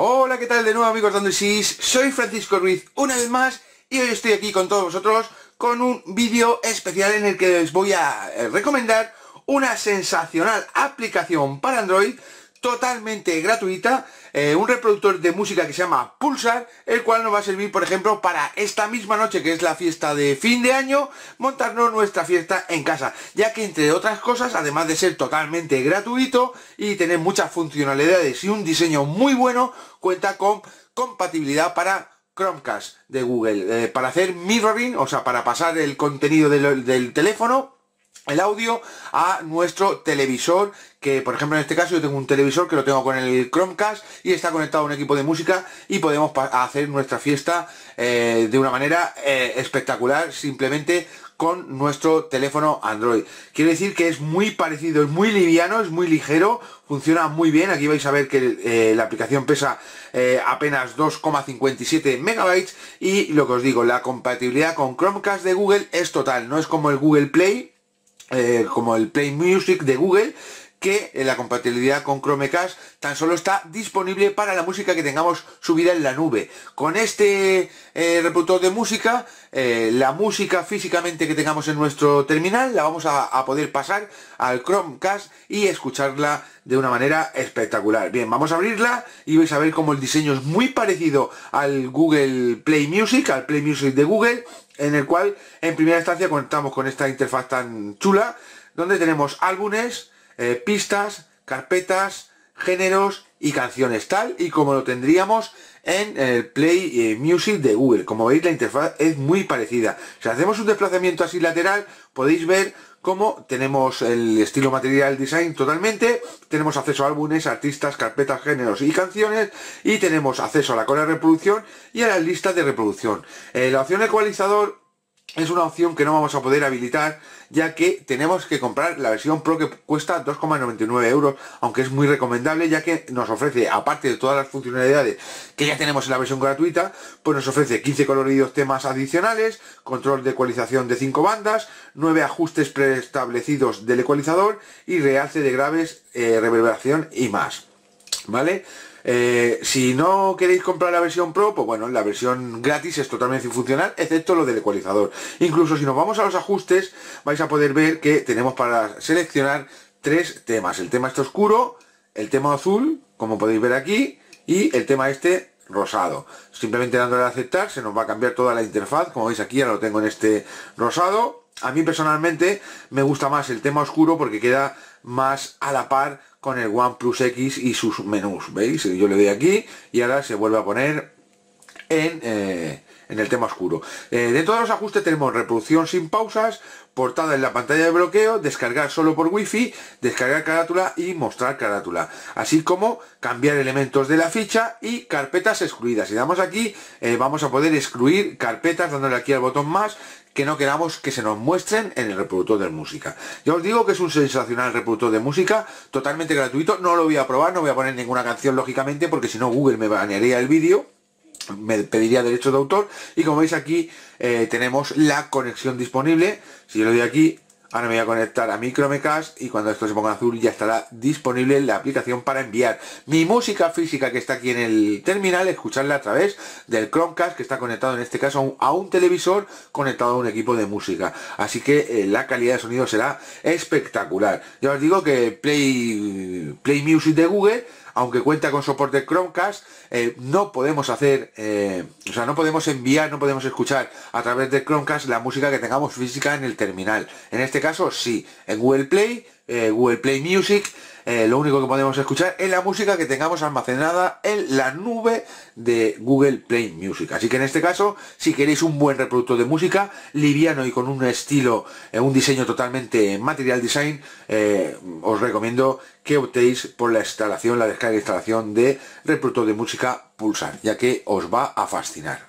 Hola, ¿qué tal de nuevo amigos de Sis, Soy Francisco Ruiz una vez más y hoy estoy aquí con todos vosotros con un vídeo especial en el que les voy a eh, recomendar una sensacional aplicación para Android totalmente gratuita eh, un reproductor de música que se llama Pulsar, el cual nos va a servir, por ejemplo, para esta misma noche, que es la fiesta de fin de año, montarnos nuestra fiesta en casa, ya que entre otras cosas, además de ser totalmente gratuito y tener muchas funcionalidades y un diseño muy bueno, cuenta con compatibilidad para Chromecast de Google, eh, para hacer mirroring, o sea, para pasar el contenido del teléfono el audio a nuestro televisor que por ejemplo en este caso yo tengo un televisor que lo tengo con el Chromecast y está conectado a un equipo de música y podemos hacer nuestra fiesta eh, de una manera eh, espectacular simplemente con nuestro teléfono Android. Quiero decir que es muy parecido, es muy liviano, es muy ligero, funciona muy bien. Aquí vais a ver que eh, la aplicación pesa apenas 2,57 megabytes y lo que os digo, la compatibilidad con Chromecast de Google es total, no es como el Google Play eh, como el Play Music de Google que eh, la compatibilidad con Chromecast tan solo está disponible para la música que tengamos subida en la nube. Con este eh, reproductor de música, la música físicamente que tengamos en nuestro terminal la vamos a, a, poder pasar al Chromecast y escucharla de una manera espectacular. Bien, vamos a abrirla y vais a ver cómo el diseño es muy parecido al Google Play Music, al Play Music de Google, en el cual en primera instancia contamos con esta interfaz tan chula, donde tenemos álbumes, eh, pistas, carpetas, géneros, y canciones, tal y como lo tendríamos en el Play eh, Music de Google. Como veis la interfaz es muy parecida. Si hacemos un desplazamiento así lateral, podéis ver cómo tenemos el estilo material design totalmente, tenemos acceso a álbumes, artistas, carpetas, géneros y canciones, y tenemos acceso a la cola de reproducción y a las listas de reproducción. Eh, la opción ecualizador es una opción que no vamos a poder habilitar ya que tenemos que comprar la versión Pro que cuesta 2,99 euros aunque es muy recomendable ya que nos ofrece aparte de todas las funcionalidades que ya tenemos en la versión gratuita pues nos ofrece 15 coloridos temas adicionales control de ecualización de 5 bandas 9 ajustes preestablecidos del ecualizador y realce de graves eh, reverberación y más ¿vale? Eh, si no queréis comprar la versión Pro, pues bueno, la versión gratis es totalmente funcional, excepto lo del ecualizador. Incluso si nos vamos a los ajustes, vais a poder ver que tenemos para seleccionar tres temas. El tema este oscuro, el tema azul, como podéis ver aquí, y el tema este rosado. Simplemente dándole a aceptar se nos va a cambiar toda la interfaz, como veis aquí ya lo tengo en este rosado. A mí personalmente me gusta más el tema oscuro porque queda más a la par con el OnePlus X y sus menús, ¿veis? Yo le doy aquí y ahora se vuelve a poner en, eh, en el tema oscuro. Eh, de todos los ajustes tenemos reproducción sin pausas, portada en la pantalla de bloqueo, descargar solo por wifi, descargar carátula y mostrar carátula, así como cambiar elementos de la ficha y carpetas excluidas. Si damos aquí, eh, vamos a poder excluir carpetas dándole aquí al botón más que no queramos que se nos muestren en el reproductor de música. Ya os digo que es un sensacional reproductor de música, totalmente gratuito, no lo voy a probar, no voy a poner ninguna canción lógicamente porque si no Google me banearía el vídeo me pediría derecho de autor y como veis aquí eh, tenemos la conexión disponible si yo lo doy aquí ahora me voy a conectar a mi Chromecast y cuando esto se ponga azul ya estará disponible la aplicación para enviar mi música física que está aquí en el terminal escucharla a través del Chromecast que está conectado en este caso a un, televisor conectado a un equipo de música así que eh, la calidad de sonido será espectacular ya os digo que Play, Play Music de Google aunque cuenta con soporte Chromecast, eh, no podemos hacer, eh, o sea, no podemos enviar, no podemos escuchar a través de Chromecast la música que tengamos física en el terminal. En este caso sí, en Google Play, eh, Google Play Music, eh, lo único que podemos escuchar es la música que tengamos almacenada en la nube de Google Play Music. Así que en este caso, si queréis un buen reproductor de música, liviano y con un estilo, eh, un diseño totalmente material design, eh, os recomiendo que optéis por la instalación, la descarga e instalación de reproductor de música Pulsar, ya que os va a fascinar.